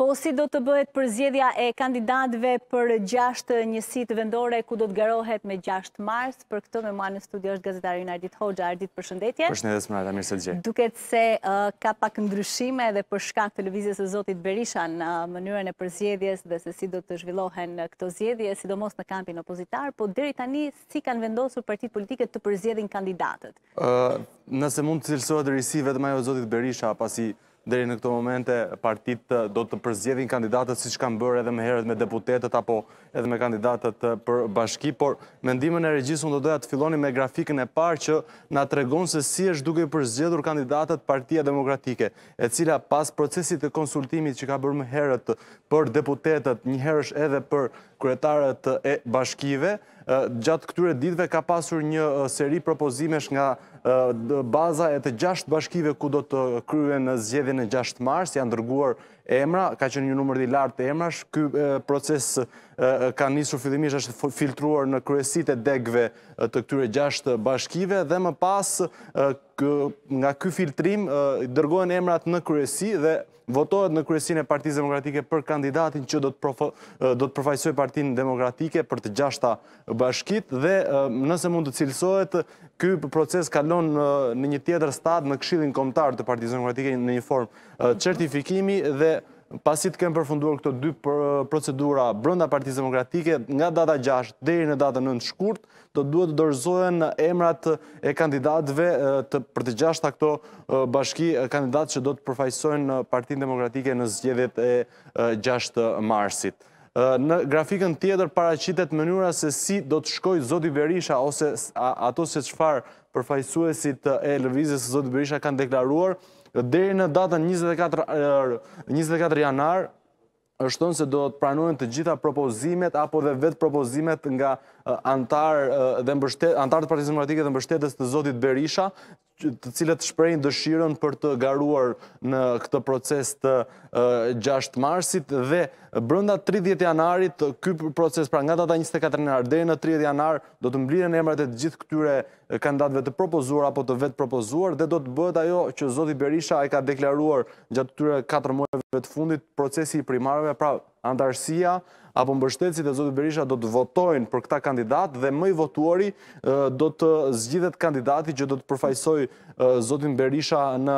Po si do të bëhet përzjedhja e kandidatve për 6 njësit vendore ku do të garohet me 6 mars, për këtë me mua në studio është gazetarin Ardit Hoxha, Ardit për shëndetje. Për shëndetës më rada, mirë se gjithë. Duket se ka pak ndryshime dhe për shkak televizjes e Zotit Berisha në mënyrën e përzjedhjes dhe se si do të zhvillohen këto zjedhje, sidomos në kampin opozitar, po dheri tani si kanë vendosur partit politike të përzjedhin kandidatët? Nëse mund të cilësohet pasi Dheri në këto momente, partit eh, do të përzjedhin kandidatët si që kanë bërë edhe më herët me deputetet apo edhe me kandidatët eh, për bashki, por mendimën e regjisën do doja të filoni me grafikën e parë që na të regonë se si është duke përzjedhur kandidatët partia demokratike, e cila pas procesit e konsultimit që ka bërë më herët për deputetet, një herësh edhe për kretarët e bashkive. Gjatë këture ditve ka pasur një seri propozimesh nga baza e të gjasht bashkive ku do të kryen zjedhin e gjasht mars, janë dërguar emra ka qenë një numër i lartë emrash ky proces ka nisur fillimisht është filtruar në kryesit e degëve të këtyre gjashtë bashkive dhe më pas nga ky filtrim dërgohen emrat në kryesi dhe votohet në kryesin e Partisë Demokratike për kandidatin që do të do të Partinë Demokratike për të gjashta bashkit dhe nëse mund të cilësohet ky proces kalon në një tjetër stad në Këshillin Kombëtar të Partisë Demokratike në një formë certifikimi dhe pasi të kemë përfunduar këto dy procedura brënda partijës demokratike, nga data 6 dhe në data 9 shkurt, do duhet të dorëzojnë emrat e kandidatëve për të gjasht këto bashki kandidatë që do të përfajsojnë partijën demokratike në zgjedit e 6 marsit. Në grafikën tjetër paracitet mënyra se si do të shkoj Zoti Berisha ose ato se qëfar përfajsuesit e lëvizës Zoti Berisha kanë deklaruar, dhe deri në datën 24 janar, është tonë se do të pranohen të gjitha propozimet, apo dhe vetë propozimet nga antarë të partizimatike dhe mbështetës të Zotit Berisha, të cilët shprejnë dëshirën për të garuar në këtë proces të 6 marsit dhe brënda 30 janarit, këtë proces pra nga data 24 janar dhe në 30 janar do të në emrat e gjithë këtyre kandidatve të propozuar apo të vetë propozuar dhe do të bëhet ajo që Zoti Berisha e ka deklaruar gjatë të tyre 4 mojëve të fundit procesi i primarëve, pra antarësia apo mbështetësit e Zotit Berisha do të votojnë për këta kandidat dhe më i votuari do të zgjidhet kandidati që do të përfajsoj Zotin Berisha në,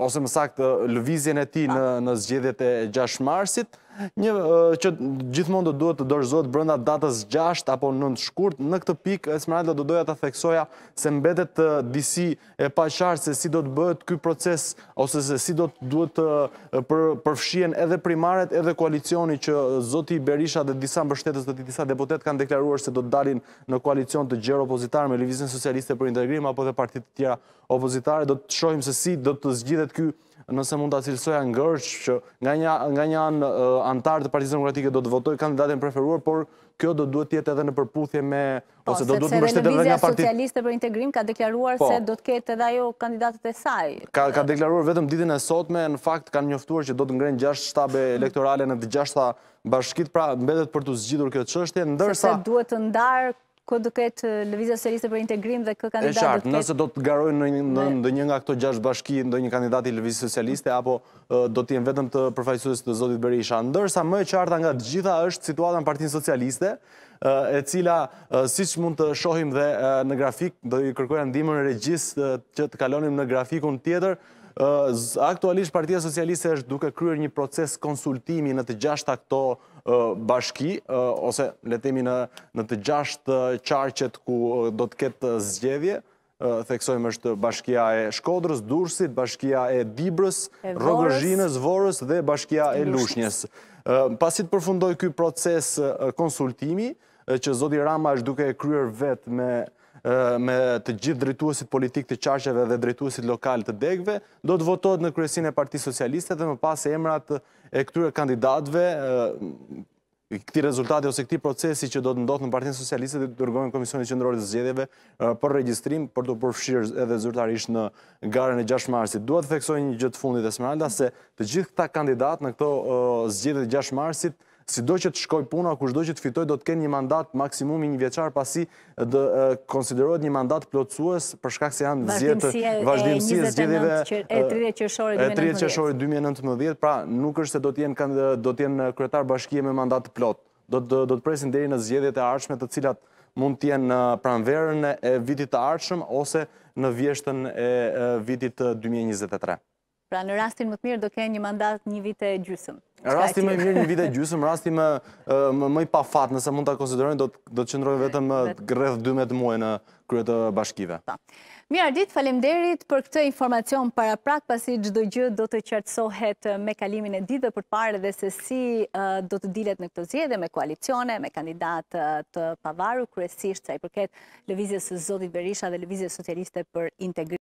ose më sakt, lëvizjen e ti në zgjithet e 6 marsit një që gjithmonë do duhet të dorëzohet brenda datës 6 apo 9 shkurt. Në këtë pikë Esmeralda do doja ta theksoja se mbetet disi e paqartë se si do të bëhet ky proces ose se si do të duhet të përfshihen edhe primaret edhe koalicioni që Zoti Berisha dhe disa mbështetës të disa deputet kanë deklaruar se do të dalin në koalicion të gjerë opozitar me Lëvizjen Socialiste për Integrim apo edhe partit të tjera opozitare. Do të shohim se si do të zgjidhet ky nëse mund të cilësoja ngërqë që nga një anë antarë të partijës demokratike do të votoj kandidatin preferuar, por kjo do duhet tjetë edhe në përputhje me... Po, sepse dhe në vizja socialiste për integrim ka deklaruar po. se do të ketë edhe ajo kandidatet e saj. Ka deklaruar vetëm ditin e sotme, në fakt kanë njoftuar që do të ngrenë 6 shtabe elektorale në 6 bashkit, pra mbedet për të zgjidur këtë qështje, ndërsa... Sepse duhet të ndarë ku do ketë uh, lëvizja socialiste për integrim dhe kë kandidat. Është qartë, nëse do të garojnë në në ndonjë nga këto gjashtë bashki ndonjë kandidat i lëvizjes socialiste apo uh, do të jenë vetëm të përfaqësues të Zotit Berisha. Ndërsa më e qarta nga të gjitha është situata në Partinë Socialiste, uh, e cila siç mund të shohim dhe në grafik, do i kërkoja ndihmën e regjisë që të kalonim në grafikun tjetër. Aktualisht, Partia Socialiste është duke kryer një proces konsultimi në të gjasht akto bashki, ose letemi në të gjasht qarqet ku do të ketë zgjevje, theksojmë është bashkia e Shkodrës, Dursit, bashkia e Dibrës, Rogërzhinës, Vorës dhe bashkia e Lushnjës. Pasit përfundoj këj proces konsultimi, që Zodi Rama është duke e kryer vetë me me të gjithë drejtuesit politik të qasheve dhe drejtuesit lokal të degve, do të votohet në kryesin e Parti Socialiste dhe më pas e emrat e këtyre kandidatve, këti rezultati ose këti procesi që do të ndodhë në Partinë Socialiste dhe të dërgojnë Komisionit Qëndrori të Zgjedeve për registrim, për të përfshirë edhe zyrtarisht në garen e 6 marsit. Duhet të theksoj një gjëtë fundit e smeralda se të gjithë këta kandidat në këto Zgjede 6 marsit si do që të shkoj puna, kush do që të fitoj, do të kenë një mandat maksimum i një vjeqar pasi dhe konsiderohet një mandat plotësues për shkak se janë zjetë vazhdimësie zgjedeve e 30 qëshori 2019. Pra nuk është se do t'jen kretar bashkije me mandat plot. Do të presin deri në zgjedhjet e arqme të cilat mund t'jen në pranverën e vitit të arqëm ose në vjeshtën e vitit 2023. Pra në rastin më të mirë do kënë një mandat një vite gjysëm. Rastin më mirë një vite gjysëm, rastin më i pa fatë, nëse mund të konsiderojnë, do të qëndrojnë vetëm rreth 12 muaj në kryetë bashkive. Po. Mirë ardit, falem derit për këtë informacion para prak, pasi gjdo gjë do të qertësohet me kalimin e ditë për pare dhe se si do të dilet në këtë zjedhe me koalicione, me kandidat të pavaru, kërësisht sa i përket levizje së Zodit Berisha dhe levizje socialiste për integrit.